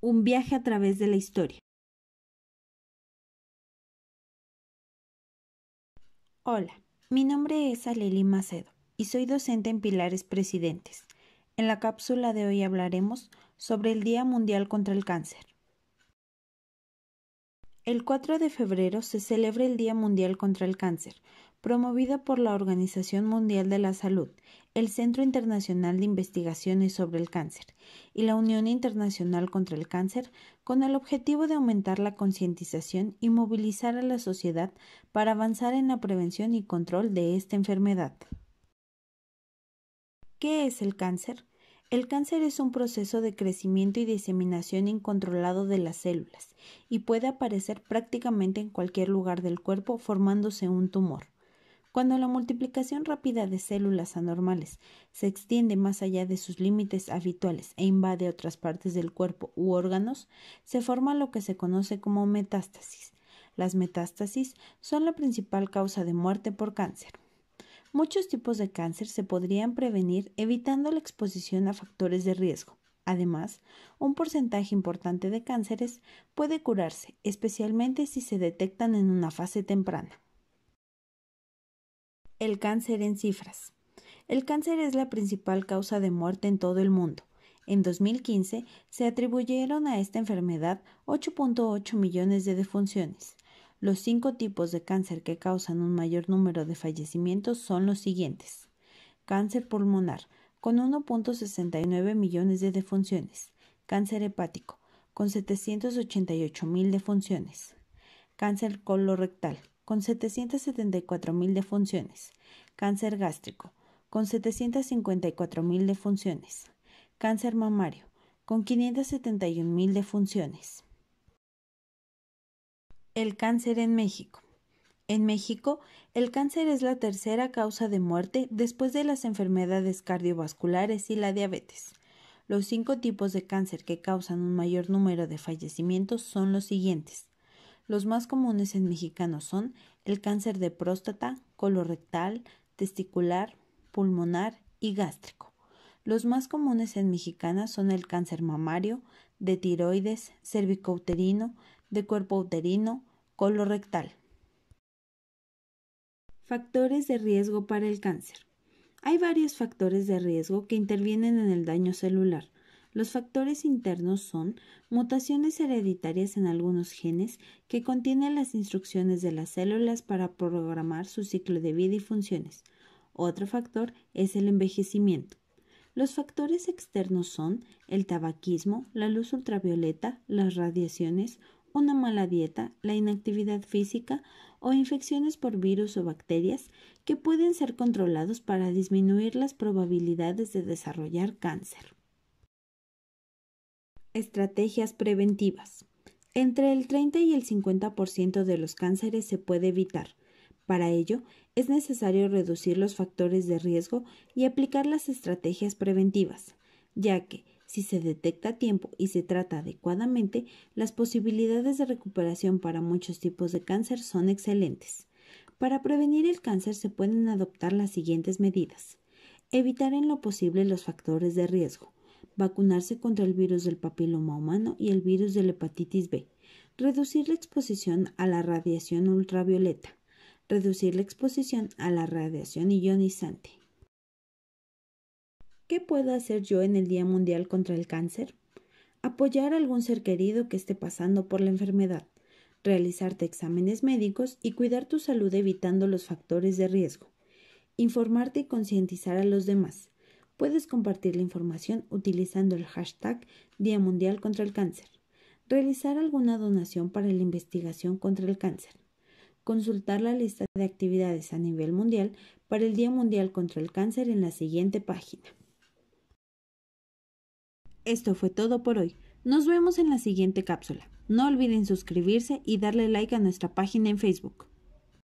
Un viaje a través de la historia. Hola, mi nombre es Aleli Macedo y soy docente en Pilares Presidentes. En la cápsula de hoy hablaremos sobre el Día Mundial contra el Cáncer. El 4 de febrero se celebra el Día Mundial contra el Cáncer, promovida por la Organización Mundial de la Salud, el Centro Internacional de Investigaciones sobre el Cáncer y la Unión Internacional contra el Cáncer, con el objetivo de aumentar la concientización y movilizar a la sociedad para avanzar en la prevención y control de esta enfermedad. ¿Qué es el cáncer? El cáncer es un proceso de crecimiento y diseminación incontrolado de las células y puede aparecer prácticamente en cualquier lugar del cuerpo formándose un tumor. Cuando la multiplicación rápida de células anormales se extiende más allá de sus límites habituales e invade otras partes del cuerpo u órganos, se forma lo que se conoce como metástasis. Las metástasis son la principal causa de muerte por cáncer. Muchos tipos de cáncer se podrían prevenir evitando la exposición a factores de riesgo. Además, un porcentaje importante de cánceres puede curarse, especialmente si se detectan en una fase temprana. El cáncer en cifras. El cáncer es la principal causa de muerte en todo el mundo. En 2015 se atribuyeron a esta enfermedad 8.8 millones de defunciones, los cinco tipos de cáncer que causan un mayor número de fallecimientos son los siguientes. Cáncer pulmonar, con 1.69 millones de defunciones. Cáncer hepático, con 788 mil defunciones. Cáncer colorectal, con 774 mil defunciones. Cáncer gástrico, con 754 mil defunciones. Cáncer mamario, con 571.000 mil defunciones. El cáncer en México. En México, el cáncer es la tercera causa de muerte después de las enfermedades cardiovasculares y la diabetes. Los cinco tipos de cáncer que causan un mayor número de fallecimientos son los siguientes. Los más comunes en mexicanos son el cáncer de próstata, colorectal, testicular, pulmonar y gástrico. Los más comunes en mexicanas son el cáncer mamario, de tiroides, cervicouterino, de cuerpo uterino, colorectal. Factores de riesgo para el cáncer. Hay varios factores de riesgo que intervienen en el daño celular. Los factores internos son mutaciones hereditarias en algunos genes que contienen las instrucciones de las células para programar su ciclo de vida y funciones. Otro factor es el envejecimiento. Los factores externos son el tabaquismo, la luz ultravioleta, las radiaciones, una mala dieta, la inactividad física o infecciones por virus o bacterias que pueden ser controlados para disminuir las probabilidades de desarrollar cáncer. Estrategias preventivas. Entre el 30 y el 50% de los cánceres se puede evitar. Para ello, es necesario reducir los factores de riesgo y aplicar las estrategias preventivas, ya que si se detecta a tiempo y se trata adecuadamente, las posibilidades de recuperación para muchos tipos de cáncer son excelentes. Para prevenir el cáncer se pueden adoptar las siguientes medidas. Evitar en lo posible los factores de riesgo. Vacunarse contra el virus del papiloma humano y el virus de la hepatitis B. Reducir la exposición a la radiación ultravioleta. Reducir la exposición a la radiación ionizante. ¿Qué puedo hacer yo en el Día Mundial contra el Cáncer? Apoyar a algún ser querido que esté pasando por la enfermedad, realizarte exámenes médicos y cuidar tu salud evitando los factores de riesgo, informarte y concientizar a los demás. Puedes compartir la información utilizando el hashtag Día Mundial contra el Cáncer, realizar alguna donación para la investigación contra el cáncer, consultar la lista de actividades a nivel mundial para el Día Mundial contra el Cáncer en la siguiente página. Esto fue todo por hoy. Nos vemos en la siguiente cápsula. No olviden suscribirse y darle like a nuestra página en Facebook.